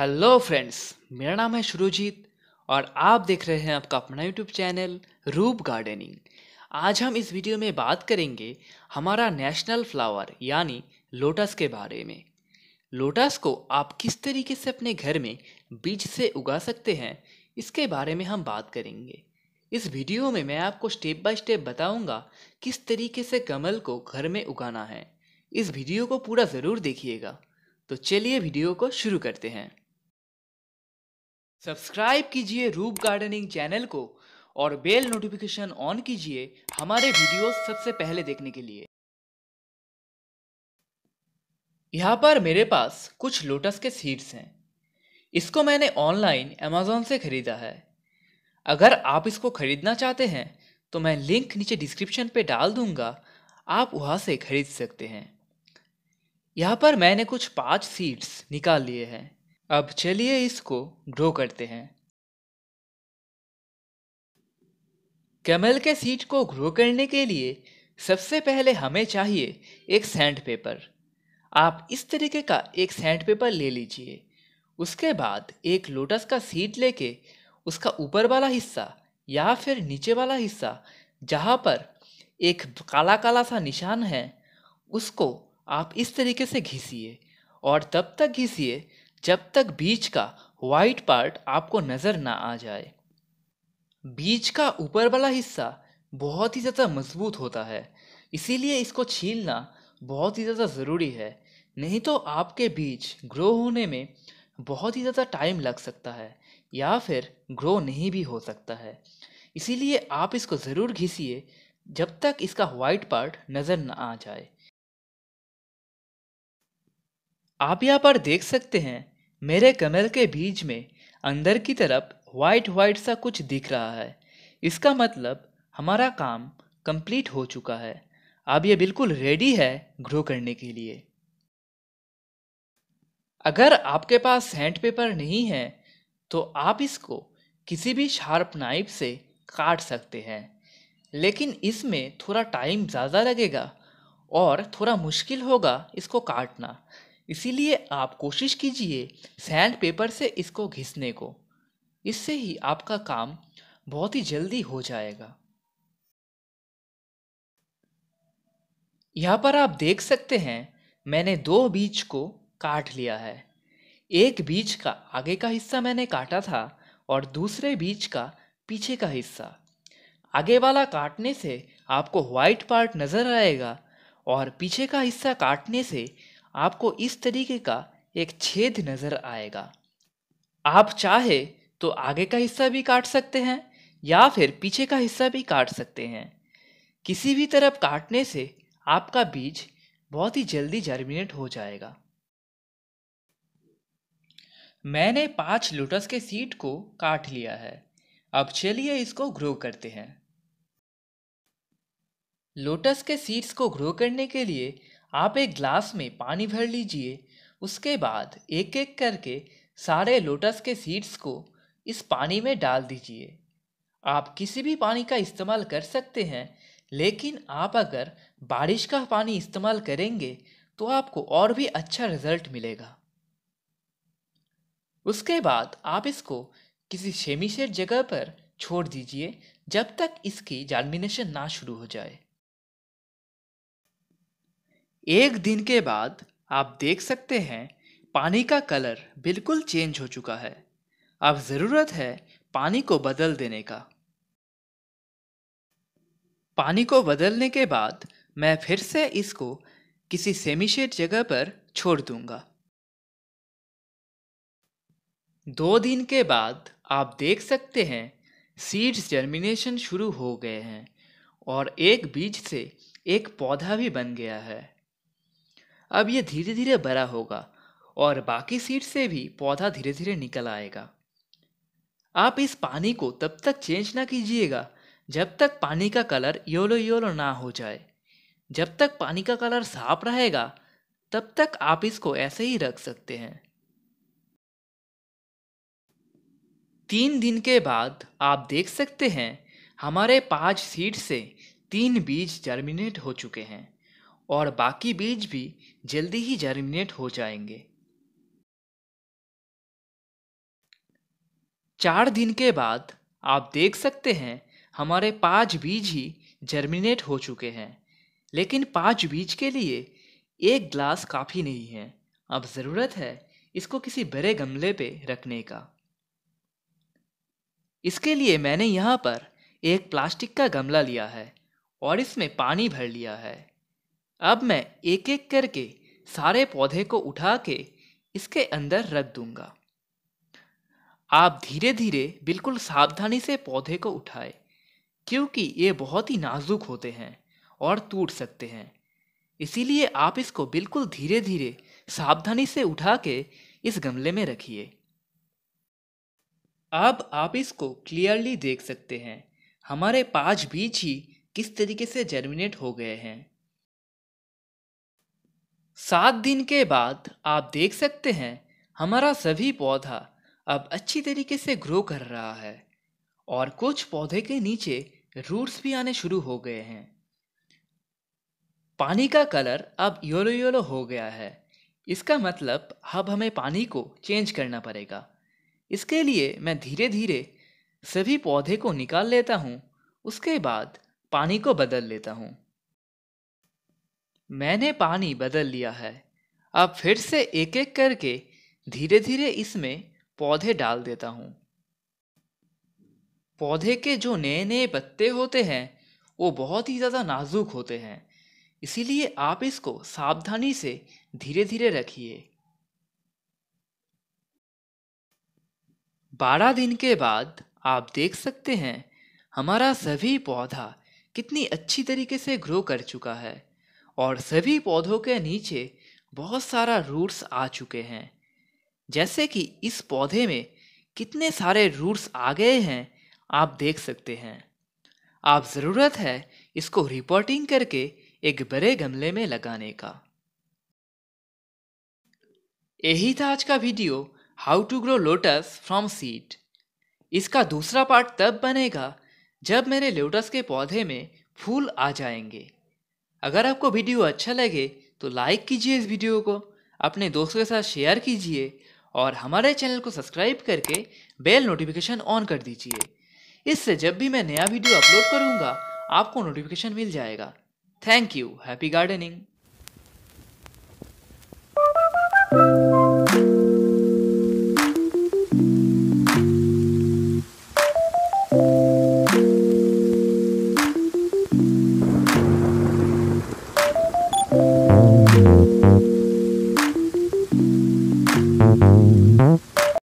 hello friends मेरा नाम है शुरुजीत और आप देख रहे हैं आपका अपना यूट्यूब चैनल रूप गार्डनिंग आज हम इस वीडियो में बात करेंगे हमारा नेशनल फ्लावर यानी लोटस के बारे में लोटस को आप किस तरीके से अपने घर में बीज से उगा सकते हैं इसके बारे में हम बात करेंगे इस वीडियो में मैं आपको स्टेप बाय स्टेप बताऊंगा किस तरीके से कमल को घर में उगाना है इस वीडियो को पूरा ज़रूर देखिएगा तो चलिए वीडियो को शुरू करते हैं सब्सक्राइब कीजिए रूप गार्डनिंग चैनल को और बेल नोटिफिकेशन ऑन कीजिए हमारे वीडियो सबसे पहले देखने के लिए यहाँ पर मेरे पास कुछ लोटस के सीड्स हैं इसको मैंने ऑनलाइन अमेजोन से ख़रीदा है अगर आप इसको ख़रीदना चाहते हैं तो मैं लिंक नीचे डिस्क्रिप्शन पे डाल दूंगा आप वहाँ से ख़रीद सकते हैं यहाँ पर मैंने कुछ पाँच सीड्स निकाल लिए हैं अब चलिए इसको ग्रो करते हैं कैमल के सीट को ग्रो करने के लिए सबसे पहले हमें चाहिए एक सैंड पेपर आप इस तरीके का एक सैंड पेपर ले लीजिए उसके बाद एक लोटस का सीट लेके उसका ऊपर वाला हिस्सा या फिर नीचे वाला हिस्सा जहाँ पर एक काला काला सा निशान है उसको आप इस तरीके से घिसिए और तब तक घिसिए जब तक बीज का वाइट पार्ट आपको नज़र ना आ जाए बीज का ऊपर वाला हिस्सा बहुत ही ज़्यादा मजबूत होता है इसीलिए इसको छीलना बहुत ही ज़्यादा ज़रूरी है नहीं तो आपके बीज ग्रो होने में बहुत ही ज़्यादा टाइम लग सकता है या फिर ग्रो नहीं भी हो सकता है इसीलिए आप इसको ज़रूर घिसिए जब तक इसका वाइट पार्ट नज़र ना आ जाए आप यहाँ पर देख सकते हैं मेरे कमल के बीज में अंदर की तरफ वाइट वाइट सा कुछ दिख रहा है इसका मतलब हमारा काम कंप्लीट हो चुका है अब ये बिल्कुल रेडी है ग्रो करने के लिए अगर आपके पास सैंड पेपर नहीं है तो आप इसको किसी भी शार्प नाइफ से काट सकते हैं लेकिन इसमें थोड़ा टाइम ज़्यादा लगेगा और थोड़ा मुश्किल होगा इसको काटना इसीलिए आप कोशिश कीजिए सैंड पेपर से इसको घिसने को इससे ही आपका काम बहुत ही जल्दी हो जाएगा यहाँ पर आप देख सकते हैं मैंने दो बीज को काट लिया है एक बीज का आगे का हिस्सा मैंने काटा था और दूसरे बीज का पीछे का हिस्सा आगे वाला काटने से आपको व्हाइट पार्ट नज़र आएगा और पीछे का हिस्सा काटने से आपको इस तरीके का एक छेद नज़र आएगा आप चाहे तो आगे का हिस्सा भी काट सकते हैं या फिर पीछे का हिस्सा भी काट सकते हैं किसी भी तरफ काटने से आपका बीज बहुत ही जल्दी जर्मिनेट हो जाएगा मैंने पांच लोटस के सीड को काट लिया है अब चलिए इसको ग्रो करते हैं लोटस के सीड्स को ग्रो करने के लिए आप एक ग्लास में पानी भर लीजिए उसके बाद एक एक करके सारे लोटस के सीड्स को इस पानी में डाल दीजिए आप किसी भी पानी का इस्तेमाल कर सकते हैं लेकिन आप अगर बारिश का पानी इस्तेमाल करेंगे तो आपको और भी अच्छा रिजल्ट मिलेगा उसके बाद आप इसको किसी शेमिशेर जगह पर छोड़ दीजिए जब तक इसकी जर्मिनेशन ना शुरू हो जाए एक दिन के बाद आप देख सकते हैं पानी का कलर बिल्कुल चेंज हो चुका है अब ज़रूरत है पानी को बदल देने का पानी को बदलने के बाद मैं फिर से इसको किसी सेमीशेड जगह पर छोड़ दूंगा दो दिन के बाद आप देख सकते हैं सीड्स जर्मिनेशन शुरू हो गए हैं और एक बीज से एक पौधा भी बन गया है अब ये धीरे धीरे बड़ा होगा और बाकी सीड से भी पौधा धीरे धीरे निकल आएगा आप इस पानी को तब तक चेंज ना कीजिएगा जब तक पानी का कलर योलो योलो ना हो जाए जब तक पानी का कलर साफ रहेगा तब तक आप इसको ऐसे ही रख सकते हैं तीन दिन के बाद आप देख सकते हैं हमारे पांच सीड से तीन बीज जर्मिनेट हो चुके हैं और बाकी बीज भी जल्दी ही जर्मिनेट हो जाएंगे चार दिन के बाद आप देख सकते हैं हमारे पांच बीज ही जर्मिनेट हो चुके हैं लेकिन पांच बीज के लिए एक ग्लास काफ़ी नहीं है अब ज़रूरत है इसको किसी बड़े गमले पे रखने का इसके लिए मैंने यहाँ पर एक प्लास्टिक का गमला लिया है और इसमें पानी भर लिया है अब मैं एक एक करके सारे पौधे को उठा के इसके अंदर रख दूंगा आप धीरे धीरे बिल्कुल सावधानी से पौधे को उठाए क्योंकि ये बहुत ही नाजुक होते हैं और टूट सकते हैं इसीलिए आप इसको बिल्कुल धीरे धीरे सावधानी से उठा के इस गमले में रखिए अब आप इसको क्लियरली देख सकते हैं हमारे पाँच बीज ही किस तरीके से जर्मिनेट हो गए हैं सात दिन के बाद आप देख सकते हैं हमारा सभी पौधा अब अच्छी तरीके से ग्रो कर रहा है और कुछ पौधे के नीचे रूट्स भी आने शुरू हो गए हैं पानी का कलर अब योलो योलो हो गया है इसका मतलब अब हमें पानी को चेंज करना पड़ेगा इसके लिए मैं धीरे धीरे सभी पौधे को निकाल लेता हूँ उसके बाद पानी को बदल लेता हूँ मैंने पानी बदल लिया है अब फिर से एक एक करके धीरे धीरे इसमें पौधे डाल देता हूँ पौधे के जो नए नए पत्ते होते हैं वो बहुत ही ज़्यादा नाजुक होते हैं इसीलिए आप इसको सावधानी से धीरे धीरे रखिए बारह दिन के बाद आप देख सकते हैं हमारा सभी पौधा कितनी अच्छी तरीके से ग्रो कर चुका है और सभी पौधों के नीचे बहुत सारा रूट्स आ चुके हैं जैसे कि इस पौधे में कितने सारे रूट्स आ गए हैं आप देख सकते हैं आप ज़रूरत है इसको रिपोर्टिंग करके एक बड़े गमले में लगाने का यही था आज का video how to grow lotus from seed इसका दूसरा पार्ट तब बनेगा जब मेरे लोटस के पौधे में फूल आ जाएंगे अगर आपको वीडियो अच्छा लगे तो लाइक कीजिए इस वीडियो को अपने दोस्तों के साथ शेयर कीजिए और हमारे चैनल को सब्सक्राइब करके बेल नोटिफिकेशन ऑन कर दीजिए इससे जब भी मैं नया वीडियो अपलोड करूँगा आपको नोटिफिकेशन मिल जाएगा थैंक यू हैप्पी गार्डनिंग